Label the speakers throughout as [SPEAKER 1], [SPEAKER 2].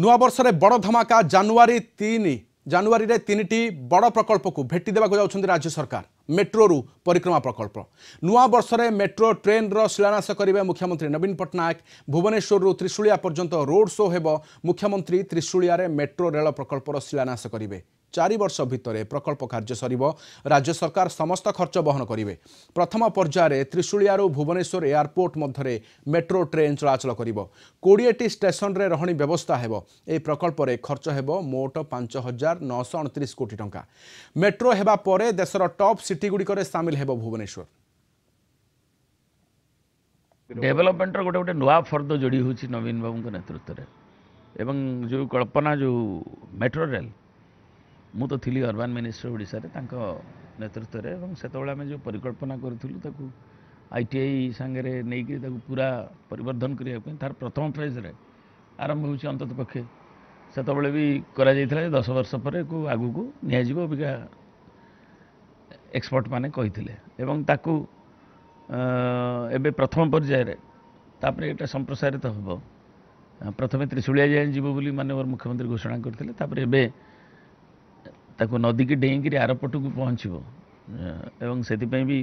[SPEAKER 1] নূবর্ষে বড় ধমাকা জানুয়ারি তিন জানুয়ারিতে তিনটি বড় প্রকল্পক ভেটি দেওয়া যাচ্ছেন রাজ্য সরকার মেট্রোরু পরিক্রমা প্রকল্প নূবর্ষে মেট্রো ট্রেন্র শিলান্যাস করবে মুখ্যমন্ত্রী নবীন পট্টনাক ভুবনেশ্বর ত্রিশুয়া পর্যন্ত রোড শো হব মুখ্যমন্ত্রী ত্রিশুয়ার মেট্রো রেল প্রকল্পর শিলান্যাস করবে ଚାରି ବର୍ଷ ଭିତରେ ପ୍ରକଳ୍ପ କାର୍ଯ୍ୟ ସରିବ ରାଜ୍ୟ ସରକାର ସମସ୍ତ ଖର୍ଚ୍ଚ ବହନ କରିବେ ପ୍ରଥମ ପର୍ଯ୍ୟାୟରେ ତ୍ରିଶୁଳିଆରୁ ଭୁବନେଶ୍ୱର ଏୟାରପୋର୍ଟ ମଧ୍ୟରେ ମେଟ୍ରୋ ଟ୍ରେନ୍ ଚଳାଚଳ କରିବ କୋଡ଼ିଏଟି ଷ୍ଟେସନରେ ରହଣି ବ୍ୟବସ୍ଥା ହେବ ଏହି ପ୍ରକଳ୍ପରେ ଖର୍ଚ୍ଚ ହେବ ମୋଟ ପାଞ୍ଚ ହଜାର ନଅଶହ ଅଣତିରିଶ କୋଟି ଟଙ୍କା ମେଟ୍ରୋ ହେବା ପରେ ଦେଶର ଟପ୍ ସିଟିଗୁଡ଼ିକରେ ସାମିଲ ହେବ ଭୁବନେଶ୍ୱର
[SPEAKER 2] ଡେଭଲପମେଣ୍ଟର ଗୋଟେ ଗୋଟେ ନୂଆ ଫର୍ଦ୍ଦ ଯୋଡ଼ି ହେଉଛି ନବୀନ ବାବୁଙ୍କ ନେତୃତ୍ୱରେ ଏବଂ ଯେଉଁ କଳ୍ପନା ଯେଉଁ ମେଟ୍ରୋ ରେଲ୍ ମୁଁ ତ ଥିଲି ଅର୍ବାନ୍ ମିନିଷ୍ଟର ଓଡ଼ିଶାରେ ତାଙ୍କ ନେତୃତ୍ୱରେ ଏବଂ ସେତେବେଳେ ଆମେ ଯେଉଁ ପରିକଳ୍ପନା କରିଥିଲୁ ତାକୁ ଆଇ ଟି ଆଇ ସାଙ୍ଗରେ ନେଇକି ତାକୁ ପୁରା ପରିବର୍ଦ୍ଧନ କରିବା ପାଇଁ ତା'ର ପ୍ରଥମ ଫେଜ୍ରେ ଆରମ୍ଭ ହେଉଛି ଅନ୍ତତଃ ପକ୍ଷେ ସେତେବେଳେ ବି କରାଯାଇଥିଲା ଯେ ଦଶ ବର୍ଷ ପରେ ଏକୁ ଆଗକୁ ନିଆଯିବ ଅବିକା ଏକ୍ସପର୍ଟମାନେ କହିଥିଲେ ଏବଂ ତାକୁ ଏବେ ପ୍ରଥମ ପର୍ଯ୍ୟାୟରେ ତାପରେ ଏଇଟା ସମ୍ପ୍ରସାରିତ ହେବ ପ୍ରଥମେ ତ୍ରିଶୁଳିଆ ଯାଏଁ ଯିବ ବୋଲି ମାନ୍ୟବର ମୁଖ୍ୟମନ୍ତ୍ରୀ ଘୋଷଣା କରିଥିଲେ ତାପରେ ଏବେ ତାକୁ ନଦୀକି ଡେଇଁକିରି ଆରପଟକୁ ପହଞ୍ଚିବ ଏବଂ ସେଥିପାଇଁ ବି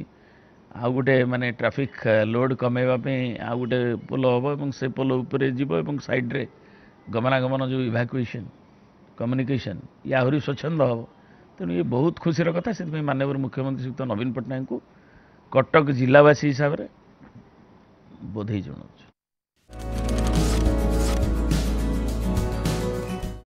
[SPEAKER 2] ଆଉ ଗୋଟେ ମାନେ ଟ୍ରାଫିକ୍ ଲୋଡ଼୍ କମାଇବା ପାଇଁ ଆଉ ଗୋଟେ ପୋଲ ହେବ ଏବଂ ସେ ପୋଲ ଉପରେ ଯିବ ଏବଂ ସାଇଡ଼୍ରେ ଗମନାଗମନ ଯେଉଁ ଇଭାକୁଏସନ୍ କମ୍ୟୁନିକେସନ୍ ଇଏ ଆହୁରି ସ୍ୱଚ୍ଛନ୍ଦ ହେବ ତେଣୁ ଇଏ ବହୁତ ଖୁସିର କଥା ସେଥିପାଇଁ ମାନ୍ୟବର ମୁଖ୍ୟମନ୍ତ୍ରୀ ଶ୍ରୀଯୁକ୍ତ ନବୀନ ପଟ୍ଟନାୟକଙ୍କୁ କଟକ ଜିଲ୍ଲାବାସୀ ହିସାବରେ ବୋଧେଇ ଜଣାଉଛି